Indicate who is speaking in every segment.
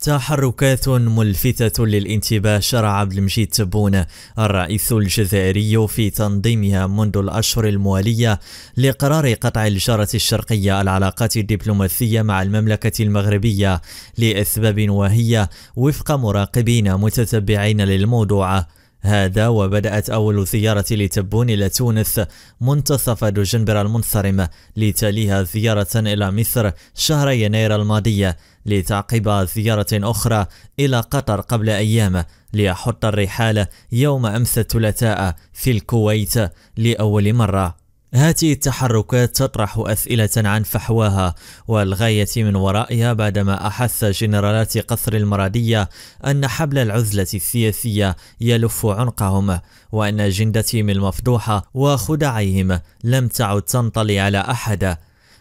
Speaker 1: تحركات ملفتة للانتباه شرع عبد المجيد تبون الرئيس الجزائري في تنظيمها منذ الأشهر الموالية لقرار قطع الجارة الشرقية العلاقات الدبلوماسية مع المملكة المغربية لأسباب واهية وفق مراقبين متتبعين للموضوع هذا وبدأت أول زيارة لتبون إلى تونس منتصف دجنبر المنصرم لتليها زيارة إلى مصر شهر يناير الماضية لتعقب زيارة أخرى إلى قطر قبل أيام ليحط الرحال يوم أمس الثلاثاء في الكويت لأول مرة هذه التحركات تطرح أسئلة عن فحواها والغاية من ورائها بعدما أحس جنرالات قصر المرادية أن حبل العزلة السياسية يلف عنقهم وأن جندتهم المفضوحة وخدعيهم لم تعد تنطلي على أحد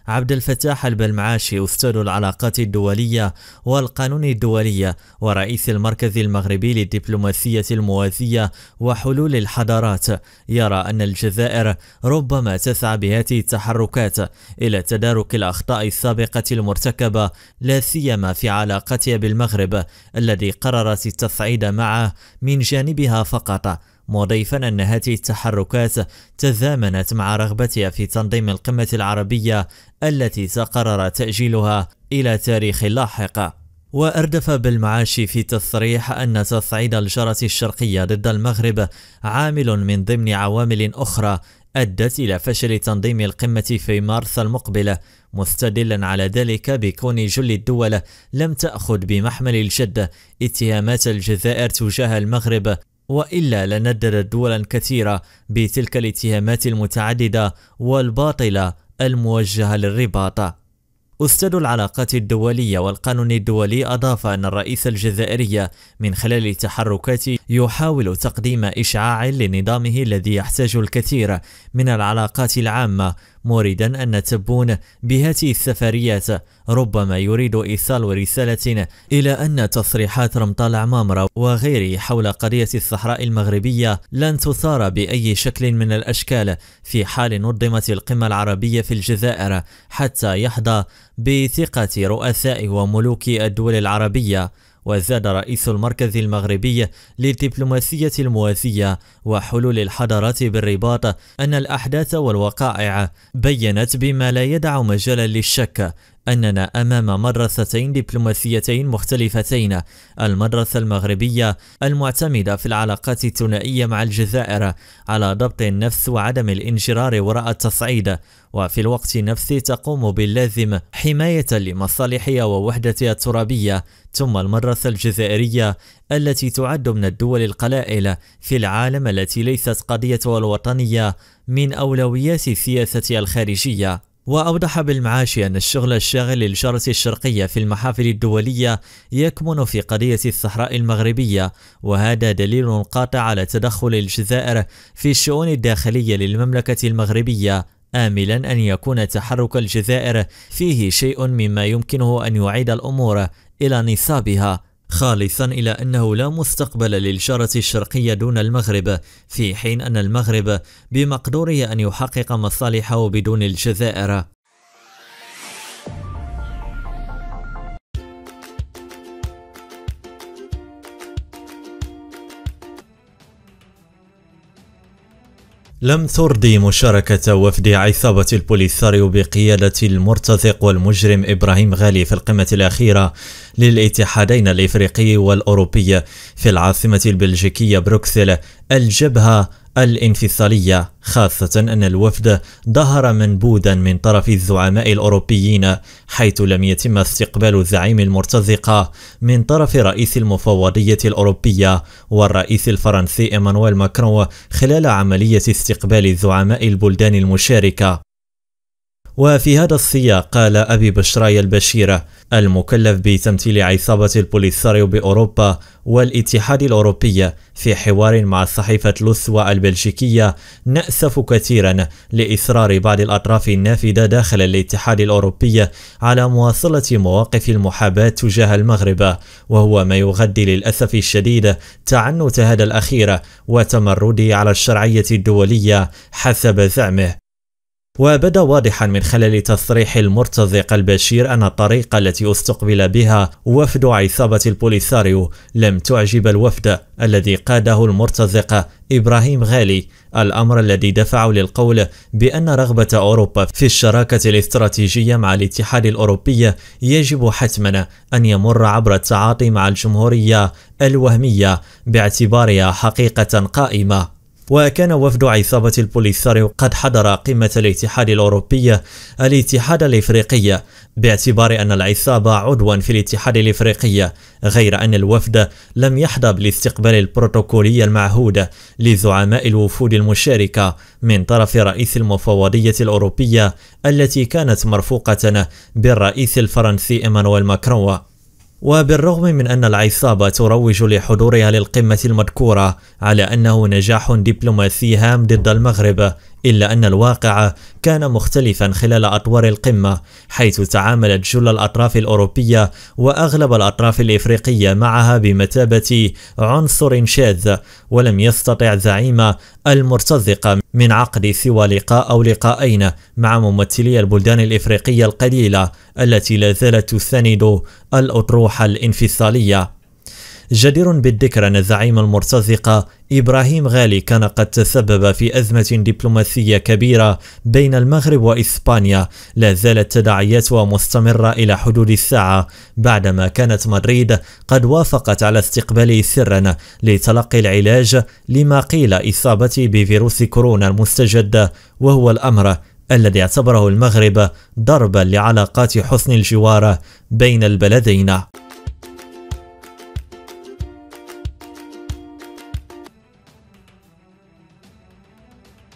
Speaker 1: عبد الفتاح البلمعاشي أستاذ العلاقات الدولية والقانون الدولية ورئيس المركز المغربي للدبلوماسية الموازية وحلول الحضارات يرى أن الجزائر ربما تسعى بهذه التحركات إلى تدارك الأخطاء السابقة المرتكبة لا سيما في علاقتها بالمغرب الذي قررت التصعيد معه من جانبها فقط مضيفا أن هذه التحركات تزامنت مع رغبتها في تنظيم القمة العربية التي تقرر تأجيلها إلى تاريخ لاحق وأردف بالمعاشي في تصريح أن تصعيد الجرة الشرقية ضد المغرب عامل من ضمن عوامل أخرى أدت إلى فشل تنظيم القمة في مارس المقبل مستدلا على ذلك بكون جل الدول لم تأخذ بمحمل الجد اتهامات الجزائر تجاه المغرب وإلا لنددت دولا كثيرة بتلك الاتهامات المتعددة والباطلة الموجهة للرباط أستاذ العلاقات الدولية والقانون الدولي أضاف أن الرئيس الجزائري من خلال تحركاته يحاول تقديم إشعاع لنظامه الذي يحتاج الكثير من العلاقات العامة موردا أن تبون بهذه السفريات ربما يريد إيصال رسالة إلى أن تصريحات رمطال عمامرة وغيره حول قضية الصحراء المغربية لن تثار بأي شكل من الأشكال في حال نظمت القمة العربية في الجزائر حتى يحظى بثقة رؤساء وملوك الدول العربية وزاد رئيس المركز المغربي للدبلوماسية الموازية وحلول الحضارات بالرباط أن الأحداث والوقائع بينت بما لا يدع مجالا للشك أننا أمام مدرستين دبلوماسيتين مختلفتين المدرسة المغربية المعتمدة في العلاقات الثنائية مع الجزائر على ضبط النفس وعدم الانجرار وراء التصعيد وفي الوقت نفسه تقوم باللازم حماية لمصالحها ووحدتها الترابية ثم المدرسة الجزائرية التي تعد من الدول القلائل في العالم التي ليست قضيتها الوطنية من أولويات سياستها الخارجية وأوضح بالمعاشي أن الشغل الشاغل للجرس الشرقية في المحافل الدولية يكمن في قضية الصحراء المغربية وهذا دليل قاطع على تدخل الجزائر في الشؤون الداخلية للمملكة المغربية آملا أن يكون تحرك الجزائر فيه شيء مما يمكنه أن يعيد الأمور إلى نصابها خالصا إلى أنه لا مستقبل للشارة الشرقية دون المغرب في حين أن المغرب بمقدوره أن يحقق مصالحه بدون الجزائر لم ترضي مشاركة وفد عثابة البوليساريو بقيادة المرتزق والمجرم إبراهيم غالي في القمة الأخيرة للاتحادين الإفريقي والأوروبي في العاصمة البلجيكية بروكسل الجبهة الانفصالية خاصة أن الوفد ظهر منبوذا من طرف الزعماء الأوروبيين حيث لم يتم استقبال الزعيم المرتزقة من طرف رئيس المفوضية الأوروبية والرئيس الفرنسي إيمانويل ماكرون خلال عملية استقبال زعماء البلدان المشاركة وفي هذا السياق قال أبي بشراي البشيرة المكلف بتمثيل عصابة البوليساريو بأوروبا والاتحاد الأوروبي في حوار مع صحيفة لوسوا البلجيكية نأسف كثيرا لإصرار بعض الأطراف النافذة داخل الاتحاد الأوروبي على مواصلة مواقف المحاباة تجاه المغرب وهو ما يغذي للأسف الشديد تعنت هذا الأخير وتمرده على الشرعية الدولية حسب زعمه وبدا واضحا من خلال تصريح المرتزق البشير أن الطريقة التي استقبل بها وفد عصابة البوليساريو لم تعجب الوفد الذي قاده المرتزق إبراهيم غالي الأمر الذي دفعه للقول بأن رغبة أوروبا في الشراكة الاستراتيجية مع الاتحاد الأوروبي يجب حتما أن يمر عبر التعاطي مع الجمهورية الوهمية باعتبارها حقيقة قائمة وكان وفد عصابة البوليساريو قد حضر قمة الاتحاد الأوروبي الاتحاد الإفريقي باعتبار أن العصابة عضوا في الاتحاد الإفريقي غير أن الوفد لم يحظى بالاستقبال البروتوكولي المعهود لزعماء الوفود المشاركة من طرف رئيس المفوضية الأوروبية التي كانت مرفوقة بالرئيس الفرنسي إيمانويل ماكرون وبالرغم من أن العصابة تروج لحضورها للقمة المذكورة على أنه نجاح دبلوماسي هام ضد المغرب إلا أن الواقع كان مختلفا خلال أطوار القمة حيث تعاملت جل الأطراف الأوروبية وأغلب الأطراف الإفريقية معها بمثابة عنصر شاذ ولم يستطع زعيم المرتزقة من عقد سوى لقاء أو لقاءين مع ممثلي البلدان الإفريقية القليلة التي لا زالت تساند الأطروحة الانفصالية جدير بالذكر أن الزعيم المرتزقة إبراهيم غالي كان قد تسبب في أزمة دبلوماسية كبيرة بين المغرب وإسبانيا لا زالت تداعياتها مستمرة إلى حدود الساعة بعدما كانت مدريد قد وافقت على استقباله سرا لتلقي العلاج لما قيل إصابته بفيروس كورونا المستجد وهو الأمر الذي اعتبره المغرب ضربا لعلاقات حسن الجوار بين البلدين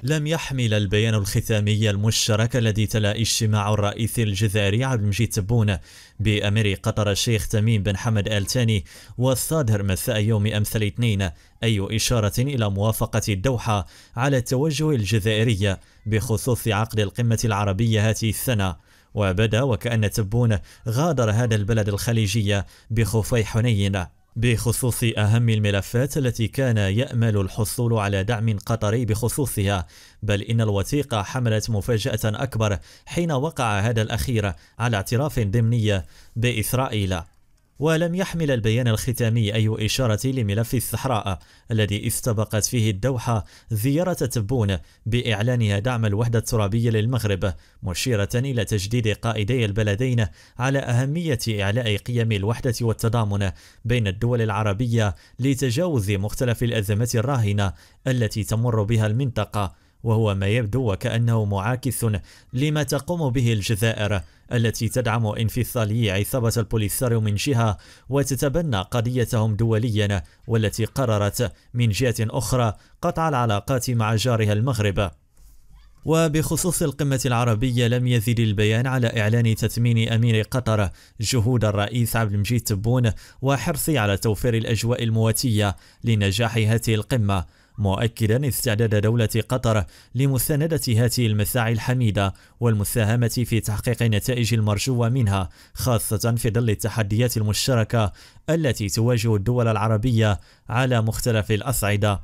Speaker 1: لم يحمل البيان الختامي المشترك الذي تلا اجتماع الرئيس الجزائري عبد المجيد تبون بأمير قطر الشيخ تميم بن حمد آل ثاني والصادر مساء يوم أمس الاثنين أي إشارة إلى موافقة الدوحة على التوجه الجزائري بخصوص عقد القمة العربية هذه السنة وبدا وكأن تبون غادر هذا البلد الخليجي بخفي حنين بخصوص أهم الملفات التي كان يأمل الحصول على دعم قطري بخصوصها بل إن الوثيقة حملت مفاجأة أكبر حين وقع هذا الأخير على اعتراف ضمني بإسرائيل ولم يحمل البيان الختامي أي إشارة لملف الصحراء الذي استبقت فيه الدوحة زيارة تبون بإعلانها دعم الوحدة الترابية للمغرب مشيرة إلى تجديد قائدي البلدين على أهمية إعلاء قيم الوحدة والتضامن بين الدول العربية لتجاوز مختلف الأزمات الراهنة التي تمر بها المنطقة وهو ما يبدو وكأنه معاكس لما تقوم به الجزائر التي تدعم انفصالي عصابة البوليساريو من جهة وتتبنى قضيتهم دوليا والتي قررت من جهة أخرى قطع العلاقات مع جارها المغرب وبخصوص القمة العربية لم يزد البيان على إعلان تثمين أمير قطر جهود الرئيس عبد المجيد تبون وحرصه على توفير الأجواء المواتية لنجاح هذه القمة مؤكدا استعداد دولة قطر لمساندة هذه المساعي الحميدة والمساهمة في تحقيق النتائج المرجوة منها خاصة في ظل التحديات المشتركة التي تواجه الدول العربية على مختلف الأصعدة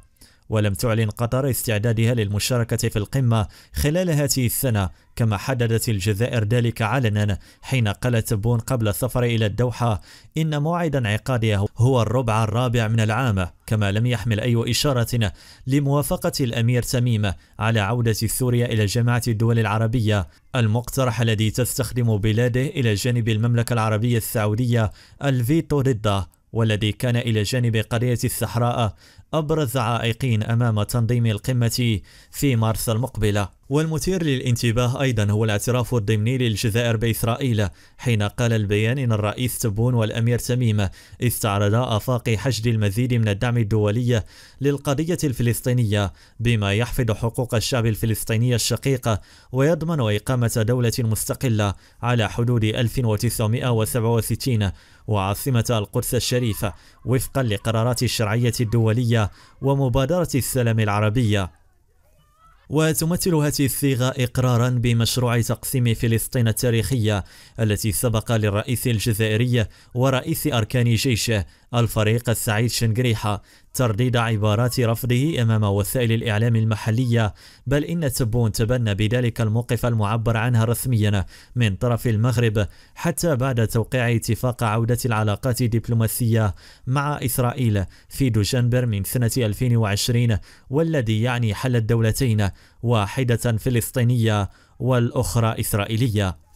Speaker 1: ولم تعلن قطر استعدادها للمشاركة في القمة خلال هذه السنة كما حددت الجزائر ذلك علنا حين قالت بون قبل السفر إلى الدوحة إن موعد انعقادها هو الربع الرابع من العام كما لم يحمل أي إشارة لموافقة الأمير تميم على عودة سوريا إلى جماعة الدول العربية المقترح الذي تستخدم بلاده إلى جانب المملكة العربية السعودية الفيتو ضده والذي كان إلى جانب قرية الصحراء أبرز عائقين أمام تنظيم القمة في مارس المقبلة والمثير للانتباه أيضا هو الاعتراف الضمني للجزائر بإسرائيل حين قال البيان إن الرئيس تبون والأمير تميم استعرضا آفاق حشد المزيد من الدعم الدولي للقضية الفلسطينية بما يحفظ حقوق الشعب الفلسطيني الشقيق ويضمن إقامة دولة مستقلة على حدود 1967 وعاصمة القدس الشريفة وفقا لقرارات الشرعية الدولية ومبادرة السلام العربية وتمثل هذه الصيغة إقرارا بمشروع تقسيم فلسطين التاريخية التي سبق للرئيس الجزائري ورئيس أركان جيشه الفريق السعيد شنقريحة ترديد عبارات رفضه أمام وسائل الإعلام المحلية بل إن تبون تبنى بذلك الموقف المعبر عنها رسميا من طرف المغرب حتى بعد توقيع اتفاق عودة العلاقات الدبلوماسية مع إسرائيل في دجنبر من سنة 2020 والذي يعني حل الدولتين واحدة فلسطينية والأخرى إسرائيلية